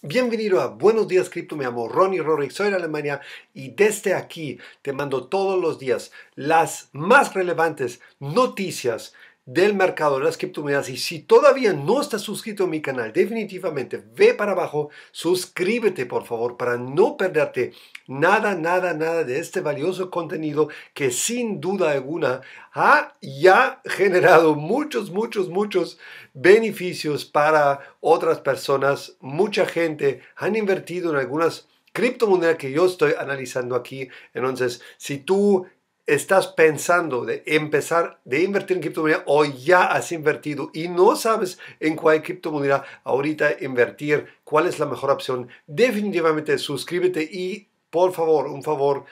Bienvenido a Buenos Días Cripto, me llamo Ronnie Rorick, soy de Alemania y desde aquí te mando todos los días las más relevantes noticias del mercado de las criptomonedas. Y si todavía no estás suscrito a mi canal, definitivamente ve para abajo, suscríbete por favor para no perderte nada, nada, nada de este valioso contenido que sin duda alguna ha ya generado muchos, muchos, muchos beneficios para otras personas. Mucha gente han invertido en algunas criptomonedas que yo estoy analizando aquí. Entonces, si tú estás pensando de empezar de invertir en criptomoneda o ya has invertido y no sabes en cuál criptomoneda ahorita invertir, cuál es la mejor opción, definitivamente suscríbete y por favor, un favor,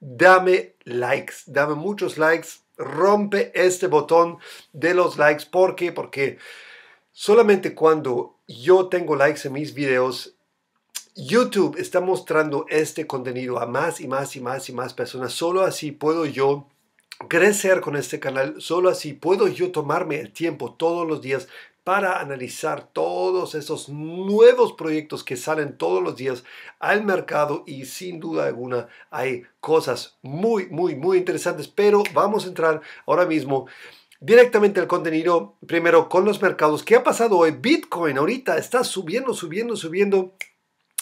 dame likes, dame muchos likes, rompe este botón de los likes. ¿Por qué? Porque solamente cuando yo tengo likes en mis videos, YouTube está mostrando este contenido a más y más y más y más personas. Solo así puedo yo crecer con este canal. Solo así puedo yo tomarme el tiempo todos los días para analizar todos esos nuevos proyectos que salen todos los días al mercado y sin duda alguna hay cosas muy, muy, muy interesantes. Pero vamos a entrar ahora mismo directamente al contenido, primero con los mercados. ¿Qué ha pasado hoy? Bitcoin ahorita está subiendo, subiendo, subiendo.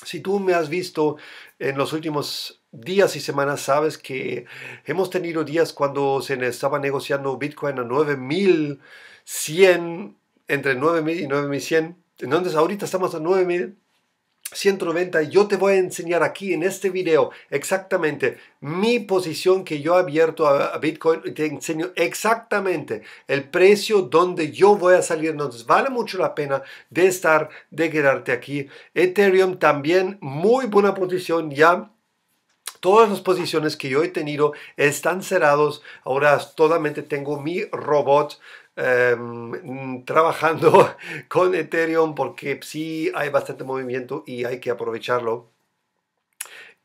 Si tú me has visto en los últimos días y semanas, sabes que hemos tenido días cuando se estaba negociando Bitcoin a 9100, entre 9000 y 9100. Entonces ahorita estamos a 9000. 190, yo te voy a enseñar aquí en este video exactamente mi posición que yo he abierto a, Bitcoin y te enseño exactamente el precio donde yo voy a salir. Entonces vale mucho la pena de estar, de quedarte aquí. Ethereum también, muy buena posición ya. Todas las posiciones que yo he tenido están cerrados. Ahora totalmente tengo mi robot Em, mm, trabajando con Ethereum porque sí hay bastante movimiento y hay que aprovecharlo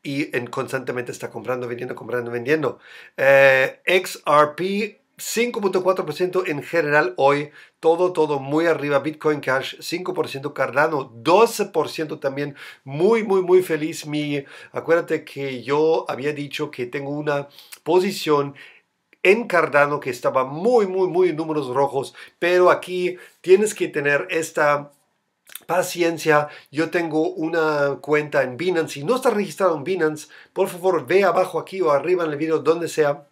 y constantemente está comprando, vendiendo, comprando, vendiendo. Eh, XRP 5.4% en general hoy, todo, todo muy arriba. Bitcoin Cash 5%, Cardano 12% también, muy, muy, muy feliz. Mi, acuérdate que yo había dicho que tengo una posición en Cardano que estaba muy, muy, muy en números rojos, pero aquí tienes que tener esta paciencia. Yo tengo una cuenta en Binance. Si no está registrado en Binance, por favor ve abajo aquí o arriba en el video, donde sea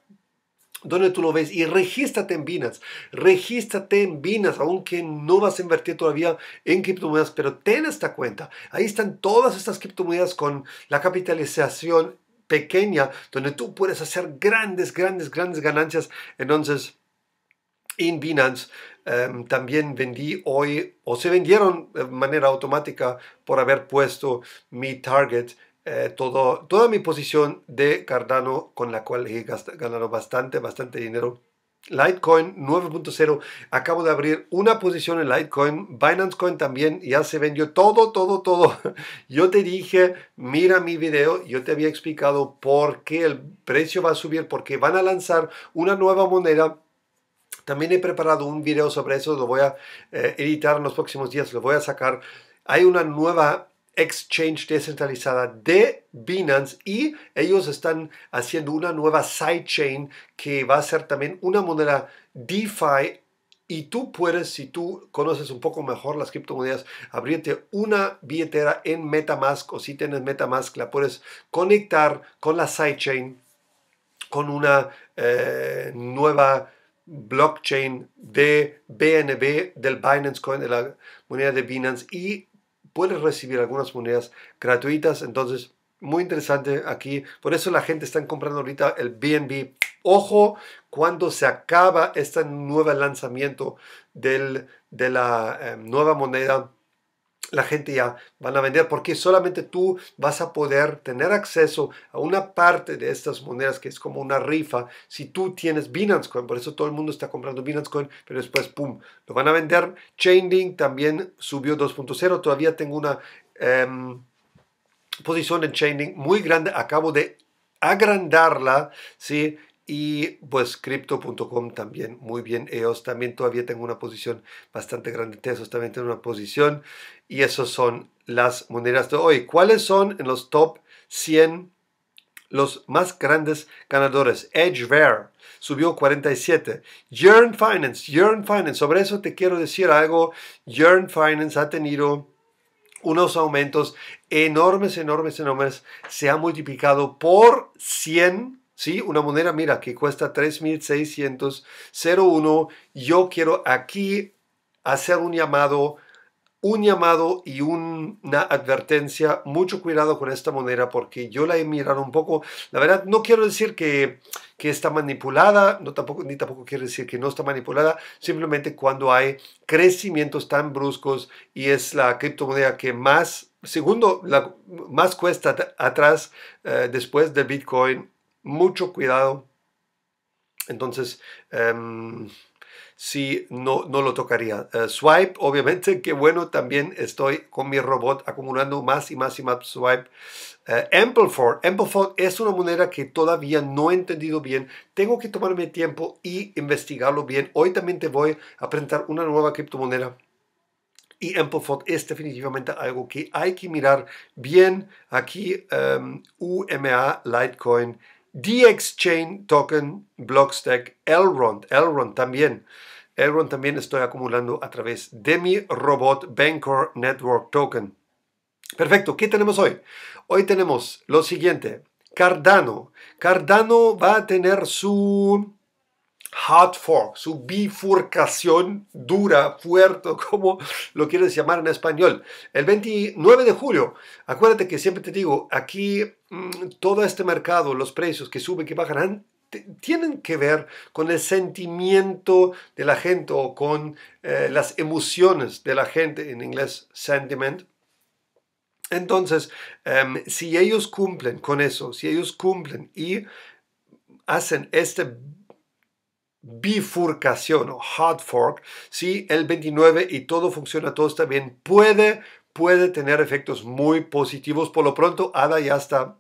donde tú lo ves y regístrate en Binance. Regístrate en Binance, aunque no vas a invertir todavía en criptomonedas, pero ten esta cuenta. Ahí están todas estas criptomonedas con la capitalización pequeña donde tú puedes hacer grandes, grandes, grandes ganancias. Entonces, en Binance em, también vendí hoy, o se vendieron de manera automática por haber puesto mi target, eh, todo, toda mi posición de Cardano, con la cual he ganado bastante, bastante dinero. Litecoin 9.0, acabo de abrir una posición en Litecoin, Binance Coin también, ya se vendió todo, todo, todo. Yo te dije, mira mi video, yo te había explicado por qué el precio va a subir, porque van a lanzar una nueva moneda también he preparado un video sobre eso, lo voy a eh, editar en los próximos días, lo voy a sacar. Hay una nueva exchange descentralizada de Binance y ellos están haciendo una nueva sidechain que va a ser también una moneda DeFi y tú puedes, si tú conoces un poco mejor las criptomonedas, abrirte una billetera en Metamask o si tienes Metamask, la puedes conectar con la sidechain, con una eh, nueva blockchain de BNB, del Binance Coin, de la moneda de Binance y puedes recibir algunas monedas gratuitas. Entonces, muy interesante aquí. Por eso la gente está comprando ahorita el BNB. Ojo, cuando se acaba este nuevo lanzamiento del, de la eh, nueva moneda la gente ya van a vender porque solamente tú vas a poder tener acceso a una parte de estas monedas que es como una rifa si tú tienes Binance Coin. Por eso todo el mundo está comprando Binance Coin, pero después, ¡pum!, lo van a vender. Chainlink también subió 2.0. Todavía tengo una em, posición en Chainlink muy grande. Acabo de agrandarla, ¿sí? Y pues crypto.com también, muy bien. EOS también todavía tengo una posición bastante grande. Tesos también tengo una posición. Y esas son las monedas de hoy. ¿Cuáles son en los top 100 los más grandes ganadores? Edgeware subió 47. Yearn Finance, Yearn Finance. Sobre eso te quiero decir algo. Yearn Finance ha tenido unos aumentos enormes, enormes, enormes. Se ha multiplicado por 100 Sí, una moneda, mira, que cuesta 3.601. Yo quiero aquí hacer un llamado, un llamado y una advertencia. Mucho cuidado con esta moneda porque yo la he mirado un poco. La verdad, no quiero decir que, que está manipulada, no tampoco, ni tampoco quiero decir que no está manipulada. Simplemente cuando hay crecimientos tan bruscos y es la criptomoneda que más, segundo, la más cuesta atrás eh, después de Bitcoin mucho cuidado. Entonces, em, si no, no lo tocaría. Eh, swipe, obviamente, que bueno, también estoy con mi robot acumulando más y más y más swipe. AmpleFort. Eh, AmpleFort es una moneda que todavía no he entendido bien. Tengo que tomarme tiempo y investigarlo bien. Hoy también te voy a presentar una nueva criptomoneda. Y Ampleford es definitivamente algo que hay que mirar bien. Aquí, em, UMA, Litecoin, DXChain Token, Blockstack, Elrond, Elrond también. Elrond también estoy acumulando a través de mi robot Bancor Network Token. Perfecto, ¿qué tenemos hoy? Hoy tenemos lo siguiente, Cardano. Cardano va a tener su hard fork, su bifurcación dura, fuerte, como lo quieres llamar en español. El 29 de julio, acuérdate que siempre te digo, aquí mm, todo este mercado, los precios que suben, que bajan, tienen que ver con el sentimiento de la gente o con eh, las emociones de la gente, en inglés sentiment. Entonces, em, si ellos cumplen con eso, si ellos cumplen y hacen este bifurcación o hard fork, si el 29 y todo funciona, todo está bien, puede, puede tener efectos muy positivos. Por lo pronto, ADA ya está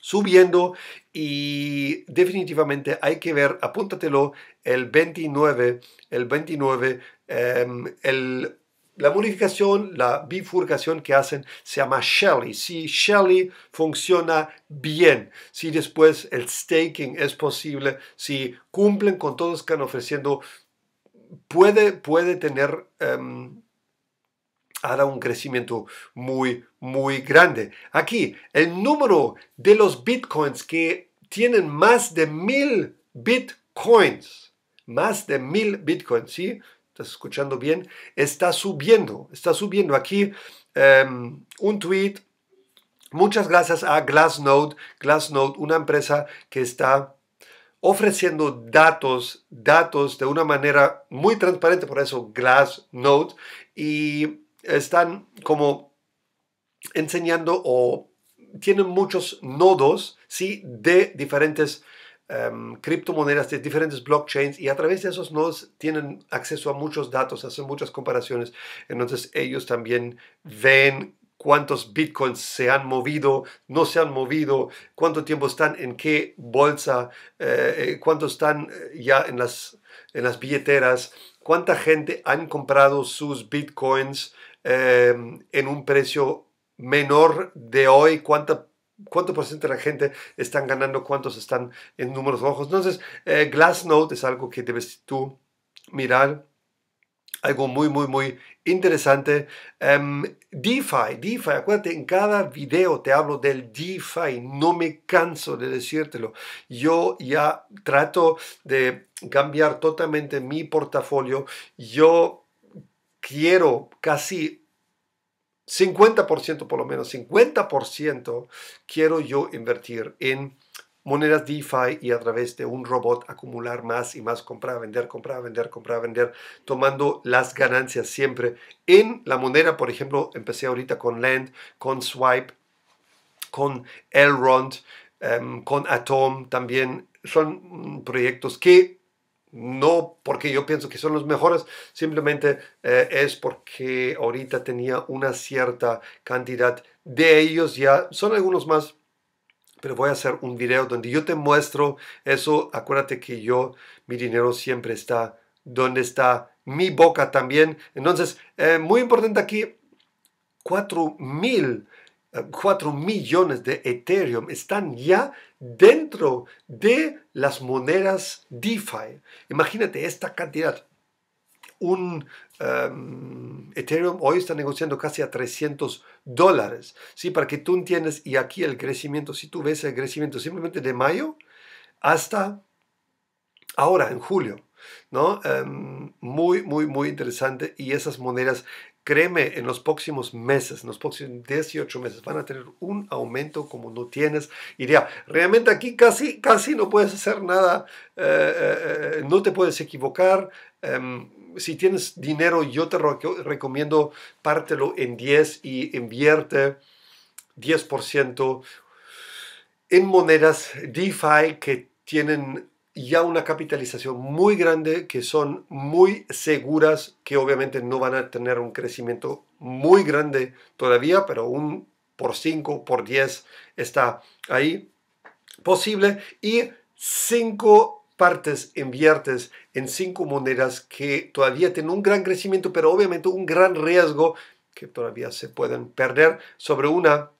subiendo y definitivamente hay que ver, apúntatelo, el 29, el 29, em, el la modificación, la bifurcación que hacen se llama Shelley. Si Shelley funciona bien, si después el staking es posible, si cumplen con todos lo que están ofreciendo, puede, puede tener um, un crecimiento muy, muy grande. Aquí, el número de los bitcoins que tienen más de mil bitcoins, más de mil bitcoins, ¿sí? estás escuchando bien, está subiendo, está subiendo. Aquí em, un tweet. Muchas gracias a Glassnode, Glassnode, una empresa que está ofreciendo datos, datos de una manera muy transparente, por eso Glassnode, y están como enseñando o tienen muchos nodos, ¿sí? De diferentes Em, criptomonedas de diferentes blockchains y a través de esos nodos tienen acceso a muchos datos, hacen muchas comparaciones. Entonces ellos también ven cuántos bitcoins se han movido, no se han movido, cuánto tiempo están en qué bolsa, eh, eh, cuánto están eh, ya en las, en las billeteras, cuánta gente han comprado sus bitcoins em, en un precio menor de hoy, cuánta cuánto porcentaje de la gente están ganando, cuántos están en números rojos. Entonces, eh, Glassnode es algo que debes tú mirar. Algo muy, muy, muy interesante. Em, DeFi, DeFi, acuérdate, en cada video te hablo del DeFi, no me canso de decírtelo. Yo ya trato de cambiar totalmente mi portafolio. Yo quiero casi 50% por lo menos, 50% quiero yo invertir en monedas DeFi y a través de un robot acumular más y más, comprar, vender, comprar, vender, comprar, vender, tomando las ganancias siempre. En la moneda, por ejemplo, empecé ahorita con Land, con Swipe, con Elrond, em, con Atom también. Son mm, proyectos que no porque yo pienso que son los mejores, simplemente eh, es porque ahorita tenía una cierta cantidad de ellos ya, son algunos más, pero voy a hacer un video donde yo te muestro eso. Acuérdate que yo, mi dinero siempre está donde está mi boca también. Entonces, eh, muy importante aquí, cuatro mil. 4 eh, millones de Ethereum están ya dentro de las monedas DeFi. Imagínate esta cantidad. Un em, Ethereum hoy está negociando casi a 300 dólares. ¿sí? Para que tú entiendas, y aquí el crecimiento, si tú ves el crecimiento simplemente de mayo hasta ahora, en julio. ¿no? Em, muy, muy, muy interesante. Y esas monedas Créeme, en los próximos meses, en los próximos 18 meses, van a tener un aumento como no tienes idea. Realmente aquí casi, casi no puedes hacer nada, eh, eh, eh, no te puedes equivocar. Em, si tienes dinero, yo te recomiendo pártelo en 10 y invierte 10% en monedas DeFi que tienen ya una capitalización muy grande, que son muy seguras, que obviamente no van a tener un crecimiento muy grande todavía, pero un por 5, por 10 está ahí posible. Y cinco partes inviertes en cinco monedas que todavía tienen un gran crecimiento, pero obviamente un gran riesgo que todavía se pueden perder sobre una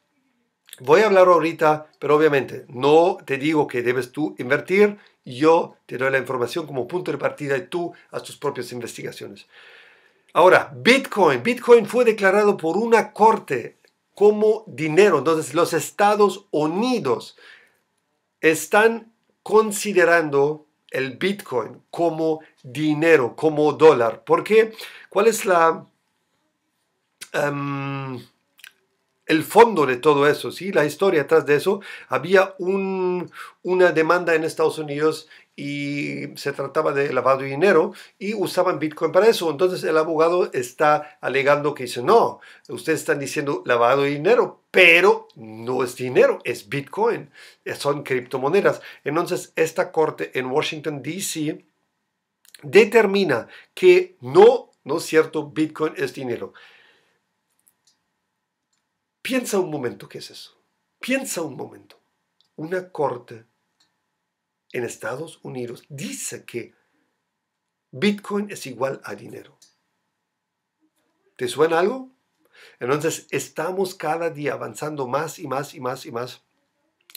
voy a hablar ahorita, pero obviamente no te digo que debes tú invertir, yo te doy la información como punto de partida y tú a tus propias investigaciones. Ahora, Bitcoin. Bitcoin fue declarado por una corte como dinero. Entonces, los Estados Unidos están considerando el Bitcoin como dinero, como dólar. ¿Por qué? ¿Cuál es la... Em, el fondo de todo eso, ¿sí? la historia detrás de eso, había una demanda en Estados Unidos y se trataba de lavado de dinero y usaban Bitcoin para eso. Entonces el abogado está alegando que dice, no, ustedes están diciendo lavado de dinero, pero no es dinero, es Bitcoin, son criptomonedas. Entonces esta corte en Washington, D.C. determina que no, no es cierto, Bitcoin es dinero. Piensa un momento qué es eso. Piensa un momento. Una corte en Estados Unidos dice que Bitcoin es igual a dinero. ¿Te suena algo? Entonces estamos cada día avanzando más y más y más y más.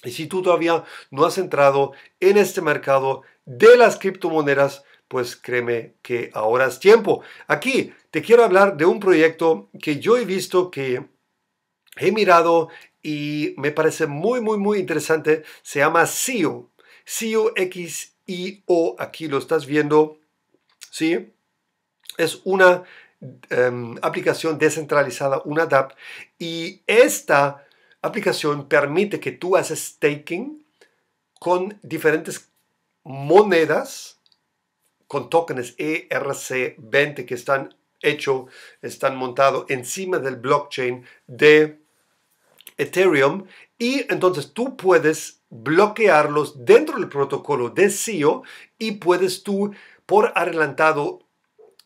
Y si tú todavía no has entrado en este mercado de las criptomonedas, pues créeme que ahora es tiempo. Aquí te quiero hablar de un proyecto que yo he visto que he mirado y me parece muy, muy, muy interesante. Se llama SIO. SIO X-I-O. Aquí lo estás viendo. ¿Sí? Es una em, aplicación descentralizada, una DAP. Y esta aplicación permite que tú haces staking con diferentes monedas, con tokens ERC20 que están hecho, están montados encima del blockchain de Ethereum y entonces tú puedes bloquearlos dentro del protocolo de SEO y puedes tú por adelantado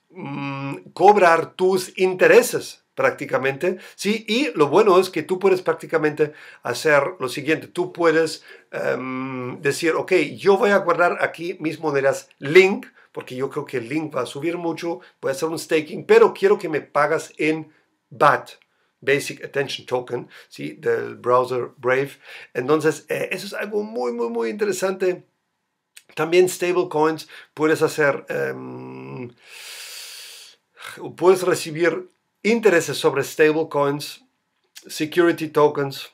mm, cobrar tus intereses prácticamente, ¿sí? Y lo bueno es que tú puedes prácticamente hacer lo siguiente, tú puedes em, decir, ok, yo voy a guardar aquí mis monedas Link, porque yo creo que Link va a subir mucho, voy a hacer un staking, pero quiero que me pagas en BAT, Basic Attention Token, ¿sí? del browser Brave. Entonces, eh, eso es algo muy, muy, muy interesante. También Stable Coins puedes hacer, em, puedes recibir intereses sobre Stable Coins, security tokens,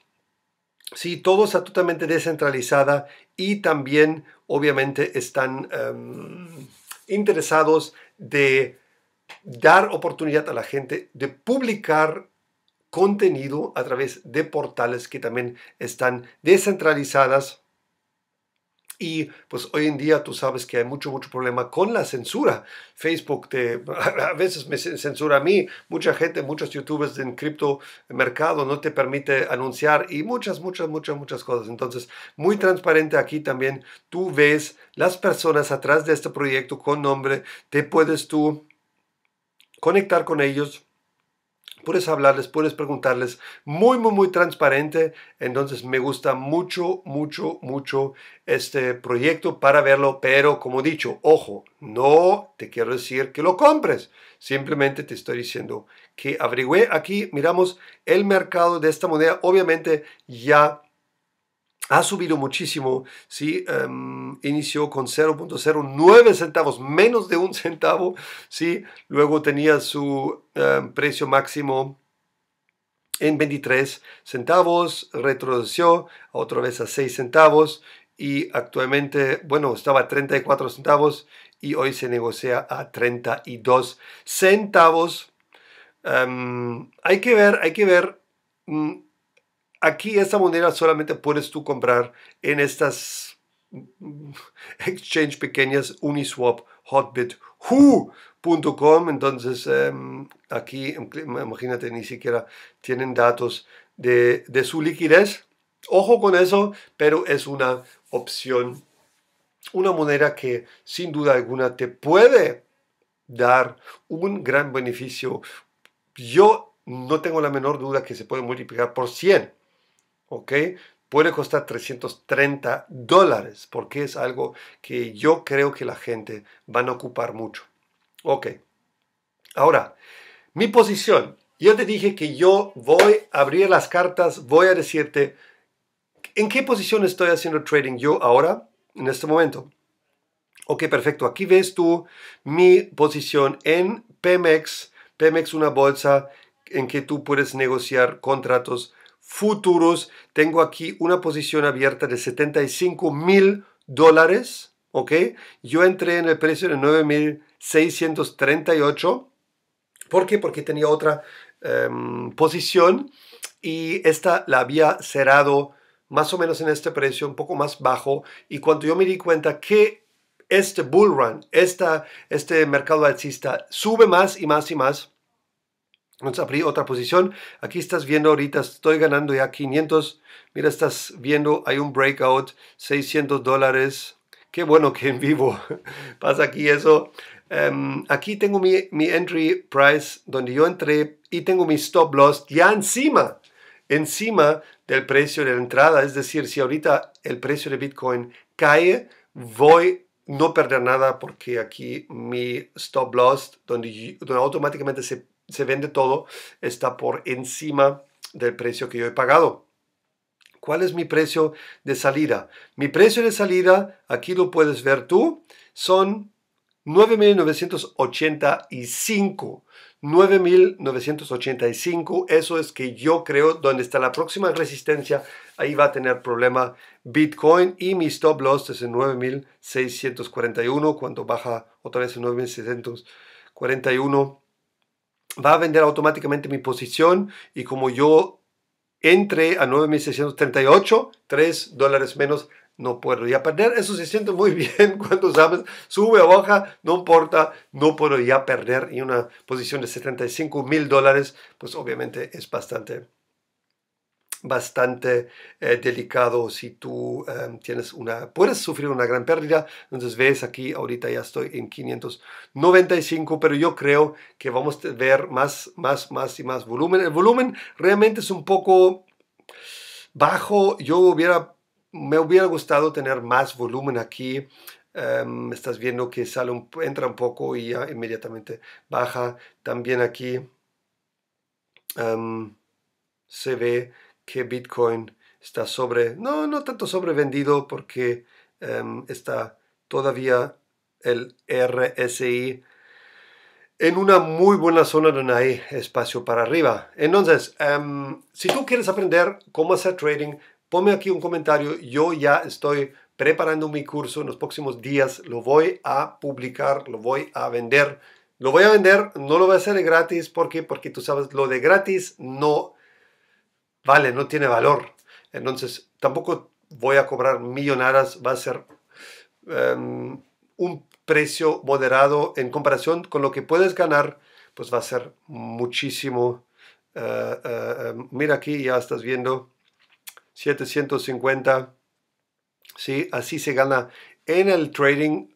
Sí, todo está totalmente descentralizada y también obviamente están em, interesados de dar oportunidad a la gente de publicar contenido a través de portales que también están descentralizadas. Y pues hoy en día tú sabes que hay mucho, mucho problema con la censura. Facebook te, a veces me censura a mí, mucha gente, muchos youtubers en cripto mercado no te permite anunciar y muchas, muchas, muchas, muchas cosas. Entonces, muy transparente aquí también. Tú ves las personas atrás de este proyecto con nombre, te puedes tú conectar con ellos puedes hablarles, puedes preguntarles, muy, muy, muy transparente. Entonces me gusta mucho, mucho, mucho este proyecto para verlo, pero como dicho, ojo, no te quiero decir que lo compres, simplemente te estoy diciendo que averigüé aquí, miramos el mercado de esta moneda, obviamente ya ha subido muchísimo, ¿sí? Em, inició con 0.09 centavos, menos de un centavo, ¿sí? Luego tenía su em, precio máximo en 23 centavos, retrocedió otra vez a 6 centavos y actualmente, bueno, estaba a 34 centavos y hoy se negocia a 32 centavos. Em, hay que ver, hay que ver. Mm, aquí esta moneda solamente puedes tú comprar en estas mm, exchange pequeñas Uniswap, Hotbit, Entonces, em, aquí em, em, imagínate, ni siquiera tienen datos de, de su liquidez. Ojo con eso, pero es una opción, una moneda que sin duda alguna te puede dar un gran beneficio. Yo no tengo la menor duda que se puede multiplicar por 100 ¿ok? Puede costar 330 dólares porque es algo que yo creo que la gente va a ocupar mucho. Ok, ahora, mi posición. Yo te dije que yo voy a abrir las cartas, voy a decirte en qué posición estoy haciendo trading yo ahora, en este momento. Ok, perfecto. Aquí ves tú mi posición en Pemex. Pemex, una bolsa en que tú puedes negociar contratos futuros, tengo aquí una posición abierta de 75 mil dólares, ¿ok? Yo entré en el precio de 9.638. ¿Por qué? Porque tenía otra em, posición y esta la había cerrado más o menos en este precio, un poco más bajo. Y cuando yo me di cuenta que este bull run, esta, este mercado alcista sube más y más y más, entonces, abrí otra posición. Aquí estás viendo ahorita, estoy ganando ya 500. Mira, estás viendo, hay un breakout, 600 dólares. Qué bueno que en vivo pasa aquí eso. Em, aquí tengo mi, mi entry price donde yo entré y tengo mi stop loss ya encima, encima del precio de la entrada. Es decir, si ahorita el precio de Bitcoin cae, voy no perder nada porque aquí mi stop loss, donde, donde automáticamente se se vende todo está por encima del precio que yo he pagado. ¿Cuál es mi precio de salida? Mi precio de salida, aquí lo puedes ver tú, son 9.985. 9.985, eso es que yo creo donde está la próxima resistencia, ahí va a tener problema Bitcoin y mi stop loss es en 9.641, cuando baja otra vez en 9.641 va a vender automáticamente mi posición y como yo entré a 9.638, 3 dólares menos no puedo ya perder. Eso se siente muy bien cuando sabes, sube o baja, no importa, no puedo ya perder. Y una posición de 75 mil dólares, pues obviamente es bastante bastante eh, delicado si tú em, tienes una, puedes sufrir una gran pérdida. Entonces ves aquí, ahorita ya estoy en 595, pero yo creo que vamos a ver más, más, más y más volumen. El volumen realmente es un poco bajo. Yo hubiera, me hubiera gustado tener más volumen aquí. Em, estás viendo que sale un, entra un poco y ya inmediatamente baja. También aquí em, se ve que Bitcoin está sobre, no, no tanto sobrevendido porque em, está todavía el RSI en una muy buena zona donde hay espacio para arriba. Entonces, em, si tú quieres aprender cómo hacer trading, ponme aquí un comentario. Yo ya estoy preparando mi curso en los próximos días. Lo voy a publicar, lo voy a vender. Lo voy a vender, no lo voy a hacer gratis. porque, Porque tú sabes, lo de gratis no vale, no tiene valor. Entonces, tampoco voy a cobrar millonadas, va a ser em, un precio moderado en comparación con lo que puedes ganar, pues va a ser muchísimo. Eh, eh, em, mira aquí, ya estás viendo, 750. Sí, así se gana en el trading.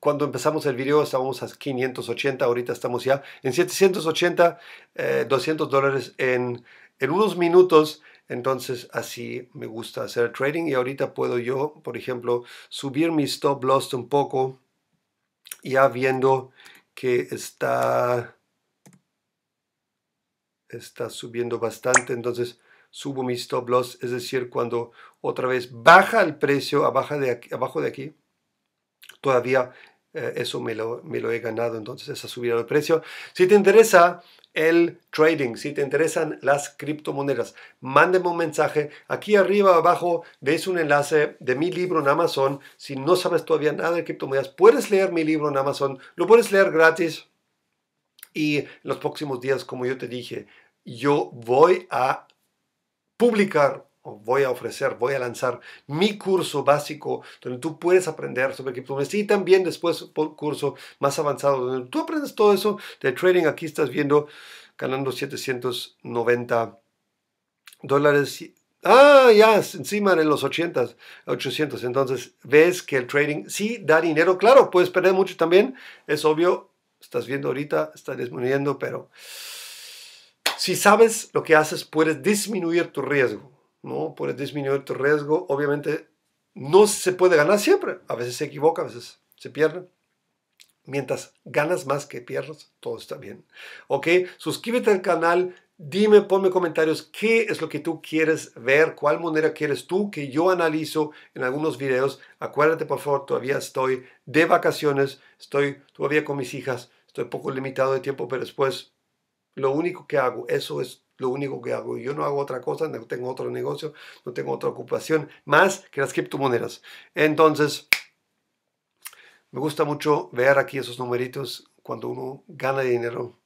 Cuando empezamos el video estábamos a 580, ahorita estamos ya en 780, 200 eh, dólares en en unos minutos. Entonces así me gusta hacer trading y ahorita puedo yo, por ejemplo, subir mi stop loss un poco, ya viendo que está, está subiendo bastante. Entonces subo mi stop loss, es decir, cuando otra vez baja el precio abajo de aquí, abajo de aquí todavía eh, eso me lo, me lo, he ganado, entonces esa subida de precio. Si te interesa, el trading, si te interesan las criptomonedas, mándeme un mensaje. Aquí arriba abajo ves un enlace de mi libro en Amazon. Si no sabes todavía nada de criptomonedas, puedes leer mi libro en Amazon. Lo puedes leer gratis. Y los próximos días, como yo te dije, yo voy a publicar voy a ofrecer, voy a lanzar mi curso básico donde tú puedes aprender sobre criptomonedas y también después un curso más avanzado donde tú aprendes todo eso de trading. Aquí estás viendo ganando 790 dólares. Ah, ya, encima en los 80, 800. Entonces, ves que el trading sí da dinero. Claro, puedes perder mucho también. Es obvio, estás viendo ahorita, está disminuyendo, pero si sabes lo que haces, puedes disminuir tu riesgo. ¿no? Puedes disminuir tu riesgo. Obviamente no se puede ganar siempre. A veces se equivoca, a veces se pierde. Mientras ganas más que pierdas, todo está bien. ¿Ok? Suscríbete al canal. Dime, ponme comentarios qué es lo que tú quieres ver, cuál moneda quieres tú que yo analizo en algunos videos. Acuérdate, por favor, todavía estoy de vacaciones, estoy todavía con mis hijas, estoy poco limitado de tiempo, pero después lo único que hago, eso es lo único que hago. Yo no hago otra cosa, no tengo otro negocio, no tengo otra ocupación más que las criptomonedas. Entonces, me gusta mucho ver aquí esos numeritos cuando uno gana dinero.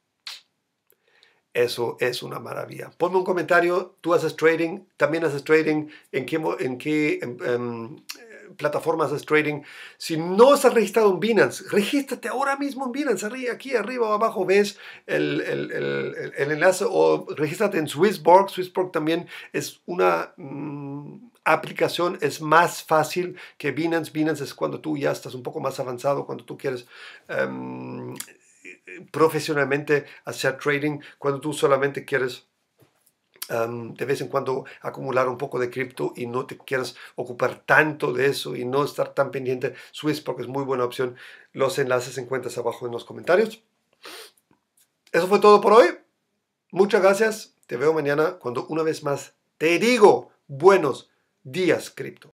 Eso es una maravilla. Ponme un comentario, tú haces trading, también haces trading, en qué, en qué em, em, plataformas de trading. Si no estás registrado en Binance, regístrate ahora mismo en Binance. Aquí arriba o abajo ves el, enlace o regístrate en Swissborg. Swissborg también es una mm, aplicación, es más fácil que Binance. Binance es cuando tú ya estás un poco más avanzado, cuando tú quieres... Em, profesionalmente hacer trading cuando tú solamente quieres de vez en cuando acumular un poco de cripto y no te quieras ocupar tanto de eso y no estar tan pendiente, Swiss porque es muy buena opción. Los enlaces encuentras abajo en los comentarios. Eso fue todo por hoy. Muchas gracias. Te veo mañana cuando una vez más te digo buenos días cripto.